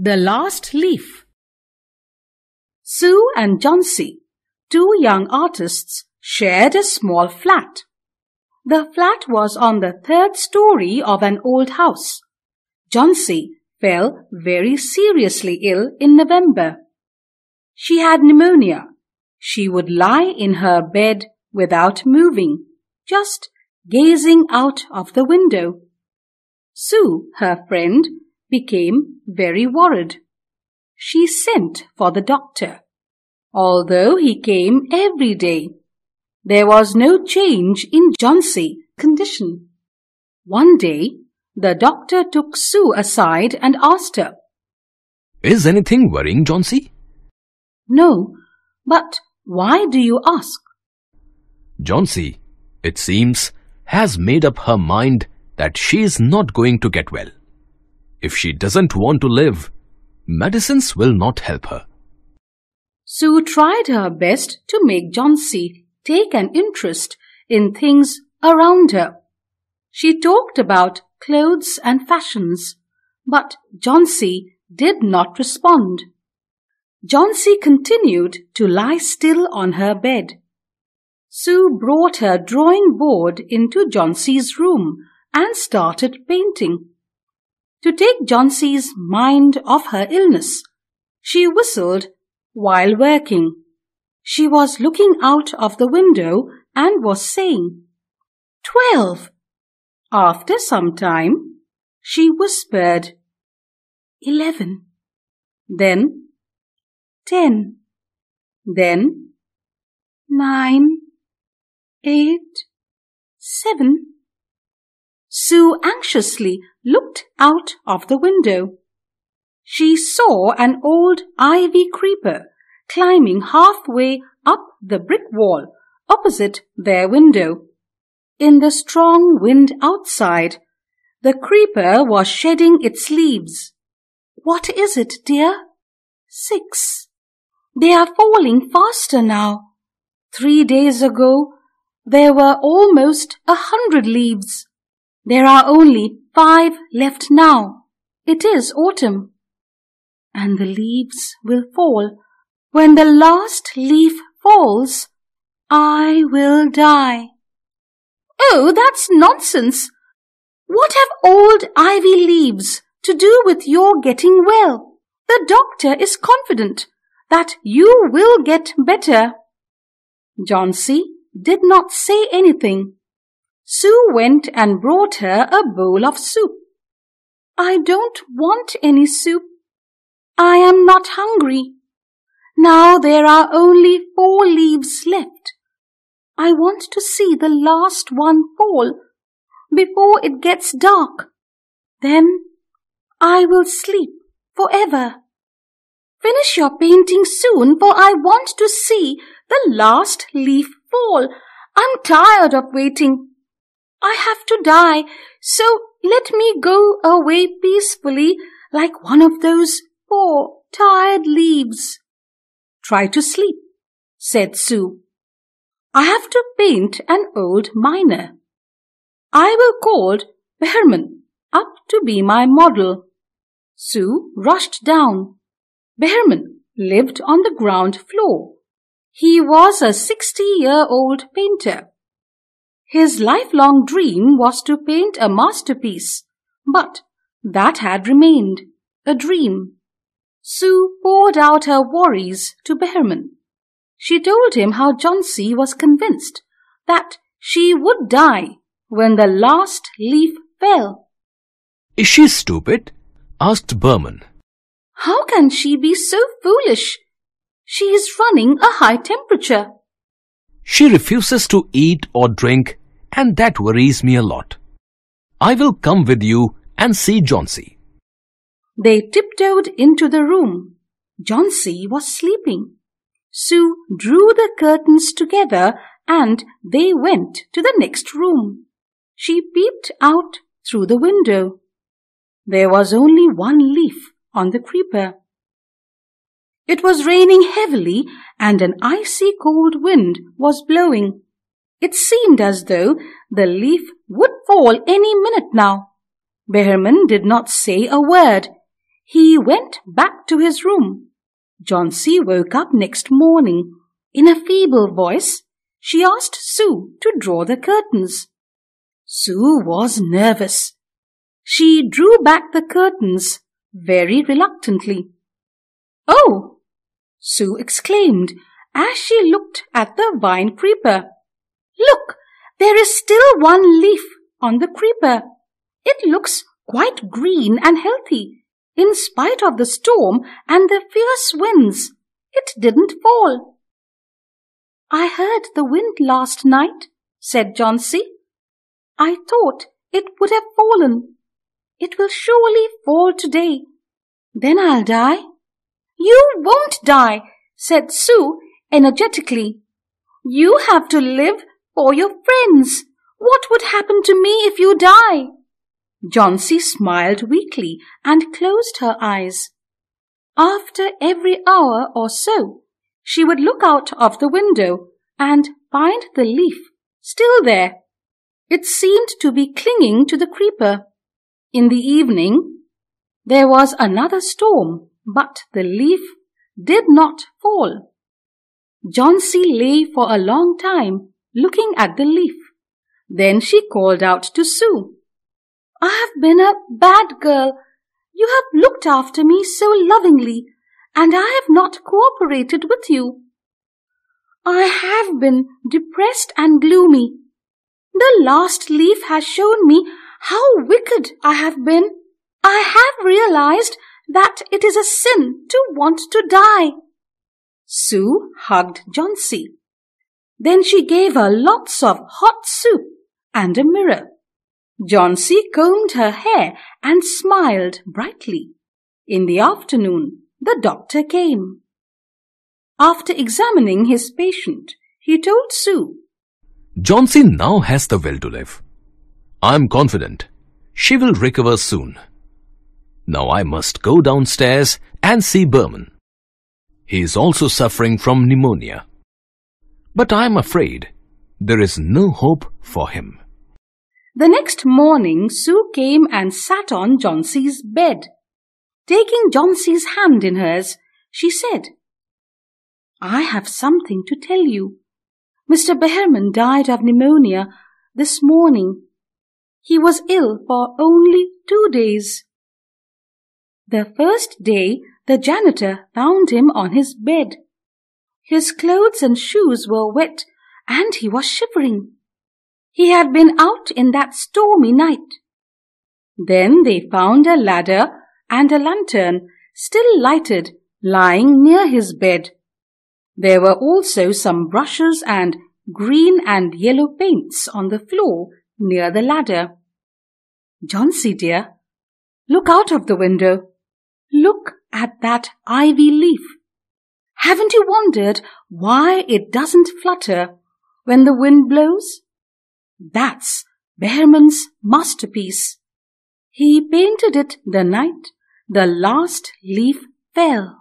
The Last Leaf. Sue and Johnsy, two young artists, shared a small flat. The flat was on the third story of an old house. Johnsy fell very seriously ill in November. She had pneumonia. She would lie in her bed without moving, just gazing out of the window. Sue, her friend, became very worried. She sent for the doctor, although he came every day. There was no change in Johnsy's condition. One day, the doctor took Sue aside and asked her, Is anything worrying, Johnsy? No, but why do you ask? Johnsy, it seems, has made up her mind that she is not going to get well. If she doesn't want to live, medicines will not help her. Sue tried her best to make Johnsy take an interest in things around her. She talked about clothes and fashions, but Johnsy did not respond. Johnsy continued to lie still on her bed. Sue brought her drawing board into Johnsy's room and started painting to take Johnsy's mind off her illness. She whistled while working. She was looking out of the window and was saying, Twelve. After some time, she whispered, Eleven. Then, ten. Then, nine, eight, seven. Sue anxiously looked out of the window. She saw an old ivy creeper climbing halfway up the brick wall opposite their window. In the strong wind outside, the creeper was shedding its leaves. What is it, dear? Six. They are falling faster now. Three days ago, there were almost a hundred leaves. There are only five left now. It is autumn. And the leaves will fall. When the last leaf falls, I will die. Oh, that's nonsense. What have old ivy leaves to do with your getting well? The doctor is confident that you will get better. John C. did not say anything. Sue went and brought her a bowl of soup. I don't want any soup. I am not hungry. Now there are only four leaves left. I want to see the last one fall before it gets dark. Then I will sleep forever. Finish your painting soon, for I want to see the last leaf fall. I'm tired of waiting. I have to die, so let me go away peacefully like one of those poor, tired leaves. Try to sleep, said Sue. I have to paint an old miner. I will call Behrman up to be my model. Sue rushed down. Behrman lived on the ground floor. He was a sixty-year-old painter his lifelong dream was to paint a masterpiece, but that had remained a dream. Sue poured out her worries to Behrman. She told him how John C. was convinced that she would die when the last leaf fell. Is she stupid? asked Berman. How can she be so foolish? She is running a high temperature. She refuses to eat or drink and that worries me a lot. I will come with you and see Johnsy. They tiptoed into the room. Johnsy was sleeping. Sue drew the curtains together and they went to the next room. She peeped out through the window. There was only one leaf on the creeper. It was raining heavily and an icy cold wind was blowing. It seemed as though the leaf would fall any minute now. Behrman did not say a word. He went back to his room. John C. woke up next morning. In a feeble voice, she asked Sue to draw the curtains. Sue was nervous. She drew back the curtains very reluctantly. Oh, Sue exclaimed as she looked at the vine creeper. Look, there is still one leaf on the creeper. It looks quite green and healthy. In spite of the storm and the fierce winds, it didn't fall. I heard the wind last night, said Johnsy. "I thought it would have fallen. It will surely fall today. Then I'll die. You won't die, said Sue energetically. You have to live for your friends. What would happen to me if you die? Johnsy smiled weakly and closed her eyes. After every hour or so, she would look out of the window and find the leaf still there. It seemed to be clinging to the creeper. In the evening, there was another storm but the leaf did not fall. John C. lay for a long time looking at the leaf. Then she called out to Sue. I have been a bad girl. You have looked after me so lovingly, and I have not cooperated with you. I have been depressed and gloomy. The last leaf has shown me how wicked I have been. I have realized that it is a sin to want to die. Sue hugged Johnsy. Then she gave her lots of hot soup and a mirror. Johnsy combed her hair and smiled brightly. In the afternoon, the doctor came. After examining his patient, he told Sue, Johnsy now has the will to live. I am confident she will recover soon. Now I must go downstairs and see Berman. He is also suffering from pneumonia. But I am afraid there is no hope for him. The next morning, Sue came and sat on Johnsy's bed. Taking Johnsy's hand in hers, she said, I have something to tell you. Mr. Behrman died of pneumonia this morning. He was ill for only two days. The first day, the janitor found him on his bed. His clothes and shoes were wet, and he was shivering. He had been out in that stormy night. Then they found a ladder and a lantern, still lighted, lying near his bed. There were also some brushes and green and yellow paints on the floor near the ladder. Johnsy dear, look out of the window. Look at that ivy leaf. Haven't you wondered why it doesn't flutter when the wind blows? That's Behrman's masterpiece. He painted it the night the last leaf fell.